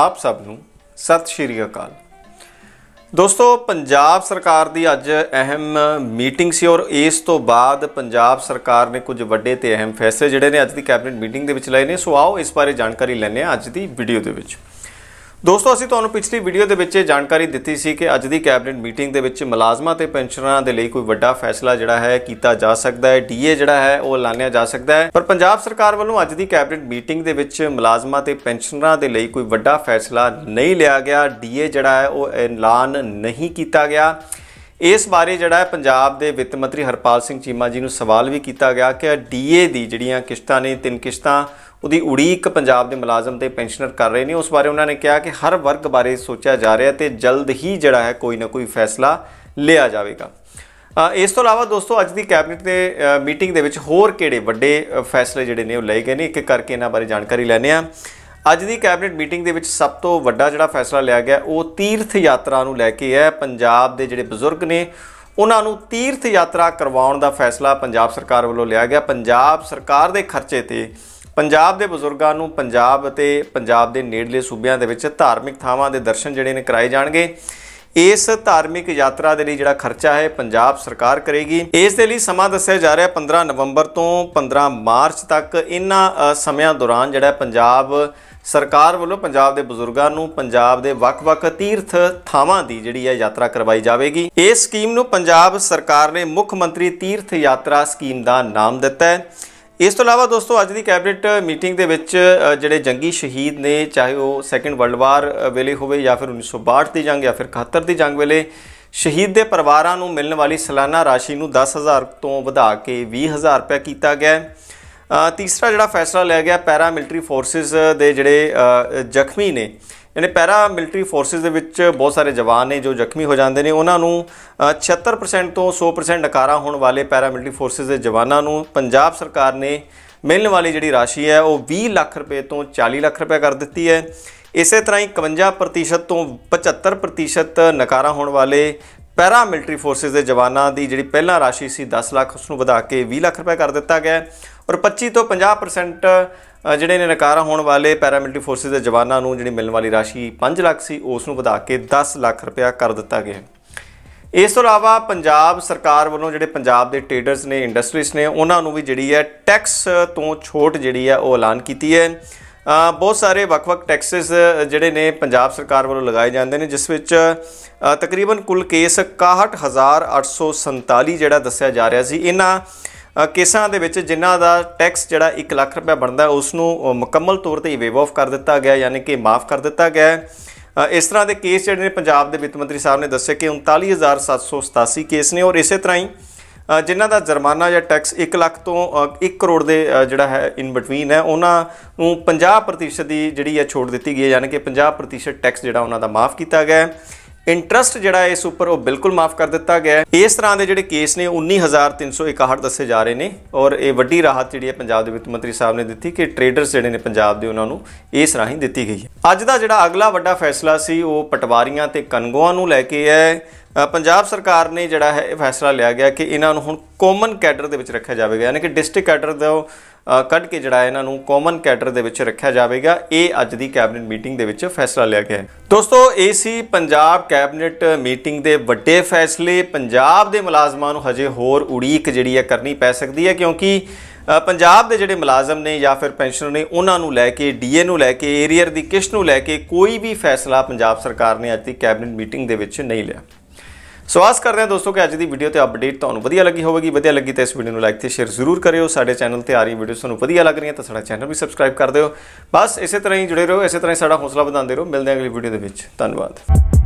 ਆਪ ਸਭ ਨੂੰ ਸਤਿ ਸ਼੍ਰੀ ਅਕਾਲ ਦੋਸਤੋ ਪੰਜਾਬ ਸਰਕਾਰ ਦੀ ਅੱਜ ਅਹਿਮ ਮੀਟਿੰਗ ਸੀ ਔਰ ਇਸ ਤੋਂ ਬਾਅਦ ਪੰਜਾਬ ਸਰਕਾਰ ਨੇ ਕੁਝ ਵੱਡੇ ਤੇ ਅਹਿਮ ਫੈਸਲੇ ਜਿਹੜੇ ਨੇ ਅੱਜ ਦੀ ਕੈਬਨਿਟ ਮੀਟਿੰਗ ਦੇ ਵਿੱਚ ਲਏ ਨੇ ਸੋ ਆਓ ਇਸ ਬਾਰੇ ਜਾਣਕਾਰੀ ਲੈਣੇ ਆ ਅੱਜ ਦੀ ਵੀਡੀਓ ਦੇ ਵਿੱਚ ਦੋਸਤੋ ਅਸੀਂ ਤੁਹਾਨੂੰ ਪਿਛਲੀ ਵੀਡੀਓ ਦੇ ਵਿੱਚ ਇਹ ਜਾਣਕਾਰੀ ਦਿੱਤੀ ਸੀ ਕਿ ਅੱਜ ਦੀ ਕੈਬਨਿਟ ਮੀਟਿੰਗ ਦੇ ਵਿੱਚ ਮੁਲਾਜ਼ਮਾਂ ਤੇ ਪੈਨਸ਼ਨਰਾਂ ਦੇ ਲਈ ਕੋਈ ਵੱਡਾ ਫੈਸਲਾ ਜਿਹੜਾ ਹੈ ਕੀਤਾ ਜਾ ਸਕਦਾ ਹੈ ਡੀਏ ਜਿਹੜਾ ਹੈ ਉਹ ਐਲਾਨਿਆ ਜਾ ਸਕਦਾ ਹੈ ਪਰ ਪੰਜਾਬ ਸਰਕਾਰ ਵੱਲੋਂ ਅੱਜ ਦੀ ਕੈਬਨਿਟ ਮੀਟਿੰਗ ਦੇ ਵਿੱਚ ਮੁਲਾਜ਼ਮਾਂ ਤੇ ਪੈਨਸ਼ਨਰਾਂ ਦੇ ਲਈ ਕੋਈ ਵੱਡਾ ਫੈਸਲਾ ਨਹੀਂ ਲਿਆ ਗਿਆ ਡੀਏ ਜਿਹੜਾ ਹੈ ਉਹ ਐਲਾਨ ਨਹੀਂ ਕੀਤਾ ਗਿਆ ਇਸ ਬਾਰੇ ਜਿਹੜਾ ਪੰਜਾਬ ਦੇ ਵਿੱਤ ਮੰਤਰੀ ਹਰਪਾਲ ਸਿੰਘ ਚੀਮਾ ਜੀ ਨੂੰ ਸਵਾਲ ਵੀ ਕੀਤਾ ਗਿਆ ਕਿ ਡੀਏ ਦੀ ਜਿਹੜੀਆਂ ਕਿਸ਼ਤਾਂ ਨੇ ਤਿੰਨ ਕਿਸ਼ਤਾਂ ਉਹਦੀ ਉਡੀਕ ਪੰਜਾਬ ਦੇ ਮੁਲਾਜ਼ਮ ਤੇ ਪੈਨਸ਼ਨਰ ਕਰ ਰਹੇ ਨੇ ਉਸ ਬਾਰੇ ਉਹਨਾਂ ਨੇ ਕਿਹਾ ਕਿ ਹਰ ਵਰਗ ਬਾਰੇ ਸੋਚਿਆ ਜਾ ਰਿਹਾ ਤੇ ਜਲਦ ਹੀ ਜਿਹੜਾ ਹੈ ਕੋਈ ਨਾ ਕੋਈ ਫੈਸਲਾ ਲਿਆ ਜਾਵੇਗਾ ਇਸ ਤੋਂ ਇਲਾਵਾ ਦੋਸਤੋ ਅੱਜ ਦੀ ਕੈਬਨਿਟ ਦੇ ਮੀਟਿੰਗ ਦੇ ਵਿੱਚ ਹੋਰ ਕਿਹੜੇ ਵੱਡੇ ਫੈਸਲੇ ਜਿਹੜੇ ਨੇ ਉਹ ਲਏ ਗਏ ਨੇ ਇੱਕ ਇੱਕ ਕਰਕੇ ਇਹਨਾਂ ਬਾਰੇ ਜਾਣਕਾਰੀ ਲੈਣੇ ਆ ਅੱਜ ਦੀ ਕੈਬਨਿਟ ਮੀਟਿੰਗ ਦੇ ਵਿੱਚ ਸਭ ਤੋਂ ਵੱਡਾ ਜਿਹੜਾ ਫੈਸਲਾ ਲਿਆ ਗਿਆ ਉਹ ਤੀਰਥ ਯਾਤਰਾ ਨੂੰ ਲੈ ਕੇ ਹੈ ਪੰਜਾਬ ਦੇ ਜਿਹੜੇ ਬਜ਼ੁਰਗ ਨੇ ਉਹਨਾਂ ਨੂੰ ਤੀਰਥ ਯਾਤਰਾ ਕਰਵਾਉਣ ਦਾ ਫੈਸਲਾ ਪੰਜਾਬ ਸਰਕਾਰ ਵੱਲੋਂ ਲਿਆ ਗਿਆ ਪੰਜਾਬ ਸਰਕਾਰ ਦੇ ਖਰਚੇ ਤੇ ਪੰਜਾਬ ਦੇ ਬਜ਼ੁਰਗਾਂ ਨੂੰ ਪੰਜਾਬ ਅਤੇ ਪੰਜਾਬ ਦੇ ਨੇੜਲੇ ਸੂਬਿਆਂ ਦੇ ਵਿੱਚ ਧਾਰਮਿਕ ਥਾਵਾਂ ਦੇ ਦਰਸ਼ਨ ਜਿਹੜੇ ਨੇ ਕਰਾਏ ਜਾਣਗੇ ਇਸ ਧਾਰਮਿਕ ਯਾਤਰਾ ਦੇ ਲਈ ਜਿਹੜਾ ਖਰਚਾ ਹੈ ਪੰਜਾਬ ਸਰਕਾਰ ਕਰੇਗੀ ਇਸ ਦੇ ਲਈ ਸਮਾਂ ਦੱਸਿਆ ਜਾ ਰਿਹਾ 15 ਨਵੰਬਰ ਤੋਂ 15 ਮਾਰਚ ਤੱਕ ਇਹਨਾਂ ਸਮਿਆਂ ਦੌਰਾਨ ਜਿਹੜਾ ਪੰਜਾਬ ਸਰਕਾਰ ਵੱਲੋਂ ਪੰਜਾਬ ਦੇ ਬਜ਼ੁਰਗਾਂ ਨੂੰ ਪੰਜਾਬ ਦੇ ਵੱਖ-ਵੱਖ ਤੀਰਥ ਥਾਵਾਂ ਦੀ ਜਿਹੜੀ ਹੈ ਯਾਤਰਾ ਕਰਵਾਈ ਜਾਵੇਗੀ ਇਸ ਸਕੀਮ ਨੂੰ ਪੰਜਾਬ ਸਰਕਾਰ ਨੇ ਮੁੱਖ ਮੰਤਰੀ ਤੀਰਥ ਯਾਤਰਾ ਸਕੀਮ ਦਾ ਨਾਮ ਦਿੱਤਾ ਹੈ ਇਸ ਤੋਂ ਇਲਾਵਾ ਦੋਸਤੋ ਅੱਜ ਦੀ ਕੈਬਨਿਟ ਮੀਟਿੰਗ ਦੇ ਵਿੱਚ ਜਿਹੜੇ ਜੰਗੀ ਸ਼ਹੀਦ ਨੇ ਚਾਹੇ ਉਹ ਸੈਕੰਡ ਵਰਲਡ ਵਾਰ ਵੇਲੇ ਹੋਵੇ ਜਾਂ ਫਿਰ 1962 ਦੀ ਜੰਗ ਜਾਂ ਫਿਰ 71 ਦੀ ਜੰਗ ਵੇਲੇ ਸ਼ਹੀਦ ਦੇ ਪਰਿਵਾਰਾਂ ਨੂੰ ਮਿਲਣ ਵਾਲੀ ਸਾਲਾਨਾ ਰਾਸ਼ੀ ਨੂੰ 10000 ਤੋਂ ਵਧਾ ਕੇ 20000 ਰੁਪਏ ਕੀਤਾ ਗਿਆ ਤੀਸਰਾ ਜਿਹੜਾ ਫੈਸਲਾ ਲਿਆ ਗਿਆ ਪੈਰਾ ਮਿਲਟਰੀ ਫੋਰਸਸ ਦੇ ਜਿਹੜੇ ਜ਼ਖਮੀ ਨੇ ਯਾਨੀ ਪੈਰਾ ਮਿਲਟਰੀ ਫੋਰਸਿਸ ਦੇ ਵਿੱਚ ਬਹੁਤ ਸਾਰੇ ਜਵਾਨ ਨੇ ਜੋ ਜ਼ਖਮੀ ਹੋ ਜਾਂਦੇ ਨੇ ਉਹਨਾਂ ਨੂੰ 76% ਤੋਂ 100% ਨਕਾਰਾ ਹੋਣ ਵਾਲੇ ਪੈਰਾ ਮਿਲਟਰੀ ਫੋਰਸਿਸ ਦੇ ਜਵਾਨਾਂ ਨੂੰ ਪੰਜਾਬ ਸਰਕਾਰ ਨੇ ਮਿਲਣ ਵਾਲੀ ਜਿਹੜੀ ਰਾਸ਼ੀ ਹੈ ਉਹ 20 ਲੱਖ ਰੁਪਏ ਤੋਂ 40 ਲੱਖ ਰੁਪਏ ਕਰ ਦਿੱਤੀ ਹੈ ਇਸੇ ਤਰ੍ਹਾਂ ਹੀ 51% ਤੋਂ 75% ਨਕਾਰਾ ਹੋਣ ਵਾਲੇ ਪੈਰਾ ਮਿਲਟਰੀ ਫੋਰਸਿਸ ਦੇ ਜਵਾਨਾਂ ਦੀ ਜਿਹੜੀ ਪਹਿਲਾਂ ਰਾਸ਼ੀ ਸੀ 10 ਲੱਖ ਉਸ ਨੂੰ ਵਧਾ ਕੇ 20 ਲੱਖ ਰੁਪਏ ਕਰ ਦਿੱਤਾ ਗਿਆ ਔਰ 25 ਤੋਂ 50% ਜਿਹੜੇ ਨੇ ਨਕਾਰਾ ਹੋਣ ਵਾਲੇ ਪੈਰਾਮਿਲਟਰੀ ਫੋਰਸਿਸ ਦੇ ਜਵਾਨਾਂ ਨੂੰ ਜਿਹੜੀ ਮਿਲਣ ਵਾਲੀ ਰਾਸ਼ੀ 5 ਲੱਖ ਸੀ ਉਸ ਨੂੰ ਵਧਾ ਕੇ 10 ਲੱਖ ਰੁਪਏ ਕਰ ਦਿੱਤਾ ਗਿਆ ਇਸ ਤੋਂ ਇਲਾਵਾ ਪੰਜਾਬ ਸਰਕਾਰ ਵੱਲੋਂ ਜਿਹੜੇ ਪੰਜਾਬ ਦੇ ਟ੍ਰੇਡਰਸ ਨੇ ਇੰਡਸਟਰੀਜ਼ ਨੇ ਉਹਨਾਂ ਨੂੰ ਵੀ ਜਿਹੜੀ ਹੈ ਟੈਕਸ ਤੋਂ ਛੋਟ ਜਿਹੜੀ ਹੈ ਉਹ ਐਲਾਨ ਕੀਤੀ ਹੈ ਬਹੁਤ ਸਾਰੇ ਵੱਖ-ਵੱਖ ਟੈਕਸਸ ਜਿਹੜੇ ਨੇ ਪੰਜਾਬ ਸਰਕਾਰ ਵੱਲੋਂ ਲਗਾਏ ਜਾਂਦੇ ਨੇ ਜਿਸ ਵਿੱਚ ਤਕਰੀਬਨ ਕੁੱਲ ਕੇਸ 61847 ਜਿਹੜਾ ਦੱਸਿਆ ਜਾ ਰਿਹਾ ਸੀ ਇਹਨਾਂ ਕੇਸਾਂ ਦੇ ਵਿੱਚ ਜਿਨ੍ਹਾਂ ਦਾ ਟੈਕਸ ਜਿਹੜਾ 1 ਲੱਖ ਰੁਪਏ ਬਣਦਾ ਉਸ ਨੂੰ ਮੁਕੰਮਲ ਤੌਰ ਤੇ ਵੇਵ ਆਫ ਕਰ ਦਿੱਤਾ ਗਿਆ ਯਾਨੀ ਕਿ ਮਾਫ ਕਰ ਦਿੱਤਾ ਗਿਆ ਇਸ ਤਰ੍ਹਾਂ ਦੇ ਕੇਸ ਜਿਹੜੇ ਨੇ ਪੰਜਾਬ ਦੇ ਵਿੱਤ ਮੰਤਰੀ ਸਾਹਿਬ ਨੇ ਦੱਸਿਆ ਕਿ 39787 ਕੇਸ ਨੇ ਔਰ ਇਸੇ ਤਰ੍ਹਾਂ ਹੀ ਜਿਨ੍ਹਾਂ ਦਾ ਜੁਰਮਾਨਾ ਜਾਂ ਟੈਕਸ 1 ਲੱਖ ਤੋਂ 1 ਕਰੋੜ ਦੇ ਜਿਹੜਾ ਹੈ ਇਨ ਬਿਟਵੀਨ ਹੈ ਉਹਨਾਂ ਨੂੰ 50% ਦੀ ਜਿਹੜੀ ਹੈ ਛੋਟ ਦਿੱਤੀ ਗਈ ਹੈ ਯਾਨੀ ਕਿ 50% ਟੈਕਸ ਜਿਹੜਾ ਉਹਨਾਂ ਦਾ ਮਾਫ ਕੀਤਾ ਗਿਆ ਹੈ ਇੰਟਰਸਟ ਜਿਹੜਾ ਇਸ ਉੱਪਰ ਉਹ ਬਿਲਕੁਲ ਮਾਫ ਕਰ ਦਿੱਤਾ ਗਿਆ ਹੈ ਇਸ ਤਰ੍ਹਾਂ ਦੇ ਜਿਹੜੇ ਕੇਸ ਨੇ 19361 ਦੱਸੇ ਜਾ ਰਹੇ ਨੇ ਔਰ ਇਹ ਵੱਡੀ ਰਾਹਤ ਜਿਹੜੀ ਹੈ ਪੰਜਾਬ ਦੇ ਵਿੱਤ ਮੰਤਰੀ ਸਾਹਿਬ ਨੇ ਦਿੱਤੀ ਕਿ ਟ੍ਰੇਡਰਸ ਜਿਹੜੇ ਨੇ ਪੰਜਾਬ ਦੇ ਉਹਨਾਂ ਨੂੰ ਇਸ ਰਾਹੀਂ ਦਿੱਤੀ ਗਈ ਹੈ ਅੱਜ ਦਾ ਜਿਹੜਾ ਅਗਲਾ ਵੱਡਾ ਫੈਸਲਾ ਸੀ ਉਹ ਪਟਵਾਰੀਆਂ ਤੇ ਕਨਗੋਆਂ ਨੂੰ ਲੈ ਕੇ ਹੈ ਪੰਜਾਬ ਸਰਕਾਰ ਨੇ ਜਿਹੜਾ ਹੈ ਇਹ ਫੈਸਲਾ ਲਿਆ ਗਿਆ ਕਿ ਇਹਨਾਂ ਨੂੰ ਹੁਣ ਕਾਮਨ ਕੈਡਰ ਦੇ ਵਿੱਚ ਰੱਖਿਆ ਜਾਵੇਗਾ ਯਾਨੀ ਕਿ ਡਿਸਟ੍ਰਿਕਟ ਕੈਡਰ ਦਾ ਕੱਢ ਕੇ ਜਿਹੜਾ ਇਹਨਾਂ ਨੂੰ ਕਾਮਨ ਕੈਡਰ ਦੇ ਵਿੱਚ ਰੱਖਿਆ ਜਾਵੇਗਾ ਇਹ ਅੱਜ ਦੀ ਕੈਬਨਿਟ ਮੀਟਿੰਗ ਦੇ ਵਿੱਚ ਫੈਸਲਾ ਲਿਆ ਗਿਆ ਹੈ ਦੋਸਤੋ ਏਸੀ ਪੰਜਾਬ ਕੈਬਨਿਟ ਮੀਟਿੰਗ ਦੇ ਵੱਡੇ ਫੈਸਲੇ ਪੰਜਾਬ ਦੇ ਮੁਲਾਜ਼ਮਾਂ ਨੂੰ ਹਜੇ ਹੋਰ ਉਡੀਕ ਜਿਹੜੀ ਹੈ ਕਰਨੀ ਪੈ ਸਕਦੀ ਹੈ ਕਿਉਂਕਿ ਪੰਜਾਬ ਦੇ ਜਿਹੜੇ ਮੁਲਾਜ਼ਮ ਨੇ ਜਾਂ ਫਿਰ ਪੈਨਸ਼ਨਰ ਨੇ ਉਹਨਾਂ ਨੂੰ ਲੈ ਕੇ ਡੀਏ ਨੂੰ ਲੈ ਕੇ ਏਰੀਅਰ ਦੀ ਕਿਸ਼ਤ ਨੂੰ ਲੈ ਕੇ ਕੋਈ ਵੀ ਫੈਸਲਾ ਪੰਜਾਬ ਸਰਕਾਰ ਨੇ ਅੱਜ ਦੀ ਕੈਬਨਿਟ ਮੀਟਿੰਗ ਦੇ ਵਿੱਚ ਨਹੀਂ ਲਿਆ ਸੋ ਆਸ ਕਰਦੇ ਹਾਂ ਦੋਸਤੋ ਕਿ ਅੱਜ ਦੀ ਵੀਡੀਓ ਤੇ ਅਪਡੇਟ ਤੁਹਾਨੂੰ ਵਧੀਆ ਲੱਗੀ ਹੋਵੇਗੀ ਵਧੀਆ ਲੱਗੀ ਤਾਂ ਇਸ ਵੀਡੀਓ ਨੂੰ ਲਾਈਕ ਤੇ ਸ਼ੇਅਰ ਜ਼ਰੂਰ ਕਰਿਓ ਸਾਡੇ ਚੈਨਲ ਤੇ ਆ ਰਹੀ ਵੀਡੀਓ ਤੁਹਾਨੂੰ ਵਧੀਆ ਲੱਗ ਰਹੀਆਂ ਤਾਂ ਸਾਡਾ ਚੈਨਲ ਵੀ ਸਬਸਕ੍ਰਾਈਬ ਕਰ ਦਿਓ ਬਸ ਇਸੇ ਤਰ੍ਹਾਂ ਹੀ ਜੁੜੇ ਰਹੋ ਇਸੇ ਤਰ੍ਹਾਂ ਹੀ ਸਾਡਾ ਹੌਸਲਾ ਵਧਾਉਂਦੇ ਰਹੋ ਮਿਲਦੇ ਹਾਂ ਅਗਲੀ ਵੀਡੀਓ ਦੇ ਵਿੱਚ ਧੰਨਵਾਦ